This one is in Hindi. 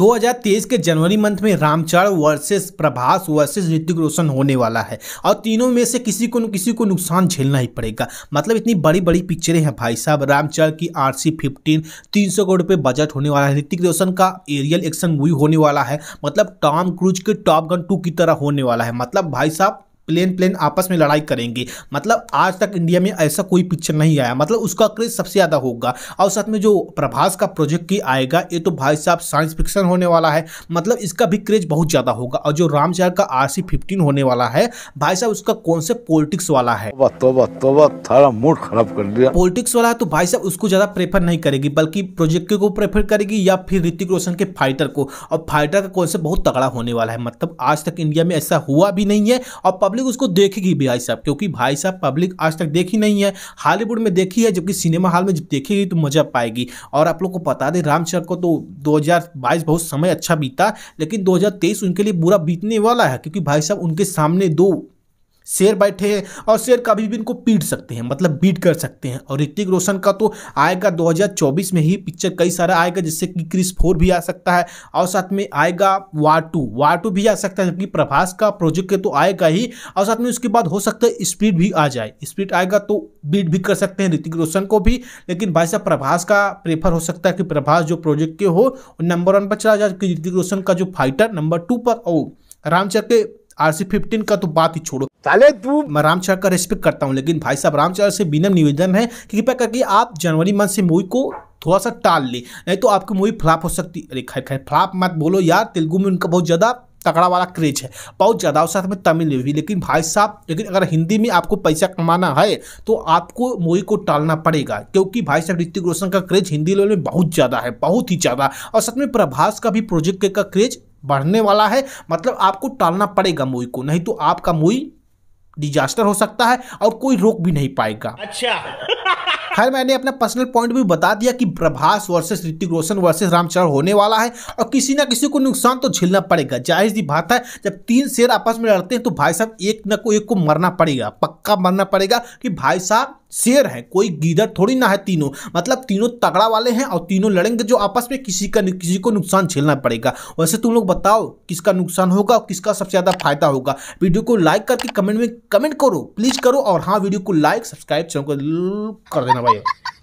2023 के जनवरी मंथ में रामचरण वर्सेस प्रभास वर्सेस ऋतिक रोशन होने वाला है और तीनों में से किसी को न किसी को नुकसान झेलना ही पड़ेगा मतलब इतनी बड़ी बड़ी पिक्चरें हैं भाई साहब रामचरण की आर सी फिफ्टीन तीन सौ करोड़ रुपये बजट होने वाला है ऋतिक रोशन का एरियल एक्शन मूवी होने वाला है मतलब टॉम क्रूज के टॉप गन टू की तरह होने वाला है मतलब भाई साहब प्लेन प्लेन आपस में लड़ाई करेंगे मतलब आज तक इंडिया में ऐसा कोई पिक्चर नहीं आया मतलब उसका क्रेज सबसे ज़्यादा होगा और साथ में जो प्रभास का प्रोजेक्ट की आएगा ये तो भाई साहब साइंस फिक्शन होने वाला है मतलब इसका भी क्रेज बहुत ज़्यादा होगा और जो रामचार का आर सी फिफ्टीन होने वाला है भाई साहब उसका कॉन्सेप्ट पॉलिटिक्स वाला है तोबा मूड खराब कर दिया पॉलिटिक्स वाला है तो भाई साहब उसको ज़्यादा प्रेफर नहीं करेगी बल्कि प्रोजेक्ट को प्रेफर करेगी या फिर ऋतिक रोशन के फाइटर को और फाइटर का कॉन्सेप्ट बहुत तगड़ा होने वाला है मतलब आज तक इंडिया में ऐसा हुआ भी नहीं है और पब्लिक पब्लिक उसको देखेगी भाई साहब क्योंकि भाई साहब पब्लिक आज तक देखी नहीं है हॉलीवुड में देखी है जबकि सिनेमा हॉल में जब देखेगी तो मजा पाएगी और आप लोग को पता दे रामचरण को तो 2022 बहुत समय अच्छा बीता लेकिन 2023 उनके लिए बुरा बीतने वाला है क्योंकि भाई साहब उनके सामने दो शेर बैठे हैं और शेर कभी भी इनको पीट सकते हैं मतलब बीट कर सकते हैं और ऋतिक रोशन का तो आएगा 2024 में ही पिक्चर कई सारा आएगा जिससे कि क्रिस फोर भी आ सकता है और साथ में आएगा वार टू वार टू भी आ सकता है जबकि प्रभास का प्रोजेक्ट तो आएगा ही और साथ में उसके बाद हो सकता है स्पीड भी आ जाए स्पीड आएगा तो बीट भी कर सकते हैं ऋतिक रोशन को भी लेकिन भाई साहब प्रभास का प्रेफर हो सकता है कि प्रभास जो प्रोजेक्ट के हो नंबर वन पर चला जाए ऋतिक रोशन का जो फाइटर नंबर टू पर और रामचर के आरसी फिफ्टीन का तो बात ही छोड़ो पहले तू मैं रामचरण का रेस्पेक्ट करता हूँ लेकिन भाई साहब रामचरण से बिना निवेदन है कि कृपया करके आप जनवरी मंथ से मूवी को थोड़ा सा टाल ले नहीं तो आपकी मूवी फ्लाप हो सकती अरे खैर खैर फ्लाप मत बोलो यार तेलुगु में उनका बहुत ज़्यादा तगड़ा वाला क्रेज है बहुत ज़्यादा और साथ में तमिल में भी लेकिन भाई साहब लेकिन अगर हिंदी में आपको पैसा कमाना है तो आपको मूवी को टालना पड़ेगा क्योंकि भाई साहब ऋतिक रोशन का क्रेज हिंदी लेवल में बहुत ज़्यादा है बहुत ही ज़्यादा और साथ में प्रभास का भी प्रोजेक्ट का क्रेज बढ़ने वाला है मतलब आपको टालना पड़ेगा मुई को नहीं तो आपका मुई डिजास्टर हो सकता है और कोई रोक भी नहीं पाएगा अच्छा खैर मैंने अपना पर्सनल पॉइंट भी बता दिया कि प्रभास वर्सेस ऋतिक रोशन वर्सेस रामचरण होने वाला है और किसी ना किसी को नुकसान तो झेलना पड़ेगा जाहिर सी बात है जब तीन शेर आपस में लड़ते हैं तो भाई साहब एक न को एक को मरना पड़ेगा पक्का मानना पड़ेगा कि भाई साहब शेर है कोई गीदर थोड़ी ना है तीनों मतलब तीनों तगड़ा वाले हैं और तीनों लड़ेंगे जो आपस में किसी का किसी को नुकसान झेलना पड़ेगा वैसे तुम लोग बताओ किसका नुकसान होगा और किसका सबसे ज़्यादा फायदा होगा वीडियो को लाइक करके कमेंट में कमेंट करो प्लीज़ करो और हाँ वीडियो को लाइक सब्सक्राइब चैनल को कर देना भाई